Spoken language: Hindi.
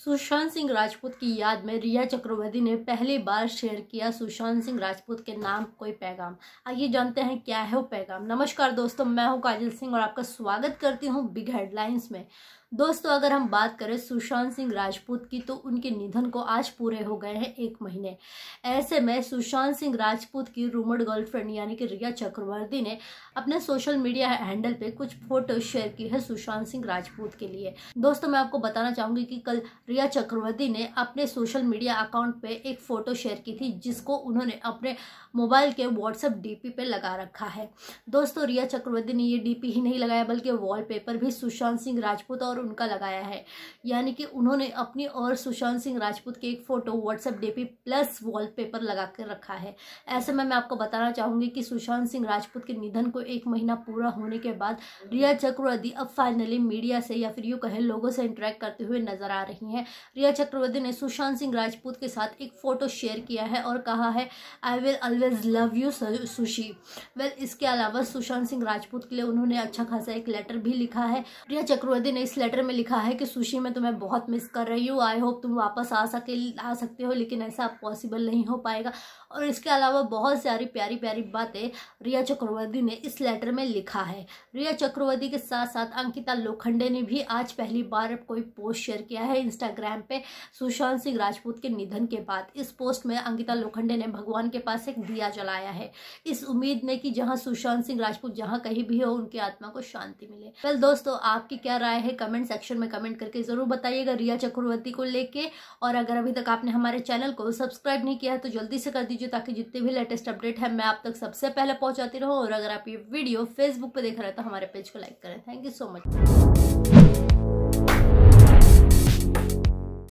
सुशांत सिंह राजपूत की याद में रिया चक्रवर्ती ने पहली बार शेयर किया सुशांत सिंह राजपूत के नाम कोई पैगाम आइए जानते हैं क्या है वो पैगाम नमस्कार दोस्तों मैं हूं काजल सिंह और आपका स्वागत करती हूं बिग हेडलाइंस में दोस्तों अगर हम बात करें सुशांत सिंह राजपूत की तो उनके निधन को आज पूरे हो गए हैं एक महीने ऐसे में सुशांत सिंह राजपूत की रूमर्ड गर्लफ्रेंड यानी कि रिया चक्रवर्ती ने अपने सोशल मीडिया हैंडल पे कुछ फोटो शेयर की है सुशांत सिंह राजपूत के लिए दोस्तों मैं आपको बताना चाहूंगी कि कल रिया चक्रवर्ती ने अपने सोशल मीडिया अकाउंट पे एक फोटो शेयर की थी जिसको उन्होंने अपने मोबाइल के व्हाट्सएप डी पे लगा रखा है दोस्तों रिया चक्रवर्ती ने ये डी ही नहीं लगाया बल्कि वॉलपेपर भी सुशांत सिंह राजपूत और उनका लगाया है यानी कि उन्होंने अपनी और सुशांत सिंह राजपूत की एक photo WhatsApp DP plus wallpaper लगा कर रखा है ऐसे में मैं आपको बताना चाहूंगी कि सुशांत सिंह राजपूत के निधन को एक महीना पूरा होने के बाद रिया चक्रवर्ती अब फाइनली मीडिया से या फिर यूँ कहें लोगों से इंटरेक्ट करते हुए नजर आ रही हैं रिया चक्रवर्ती ने सुशांत सिंह राजपूत के साथ एक फ़ोटो शेयर किया है और कहा है I will always love you Sushi well इसके अलावा सुशांत सिंह राजपूत के लिए उन्होंने अच्छा खासा एक लेटर भी लिखा है रिया चक्रवर्ती ने इस लेटर लेटर में लिखा है कि सुशी मैं तुम्हें बहुत मिस कर रही हूँ आई होप तुम वापस आ सके आ सकते हो लेकिन ऐसा पॉसिबल नहीं हो पाएगा और इसके अलावा बहुत सारी प्यारी प्यारी बातें रिया चक्रवर्ती ने इस लेटर में लिखा है रिया चक्रवर्ती के साथ साथ अंकिता लोखंडे ने भी आज पहली बार कोई पोस्ट शेयर किया है इंस्टाग्राम पर सुशांत सिंह राजपूत के निधन के बाद इस पोस्ट में अंकिता लोखंडे ने भगवान के पास एक दिया जलाया है इस उम्मीद में कि जहाँ सुशांत सिंह राजपूत जहाँ कहीं भी हो उनकी आत्मा को शांति मिले वेल दोस्तों आपकी क्या राय है कमेंट कमेंट सेक्शन में कमेंट करके ज़रूर बताइएगा रिया चक्रवर्ती को लेके और अगर अभी तक आपने हमारे चैनल को सब्सक्राइब नहीं किया है तो जल्दी से कर दीजिए ताकि जितने भी लेटेस्ट अपडेट है मैं आप तक सबसे पहले पहुँचाती रहूँ और अगर आप ये वीडियो फेसबुक पर देख रहे हैं तो हमारे पेज को लाइक करें थैंक यू सो मच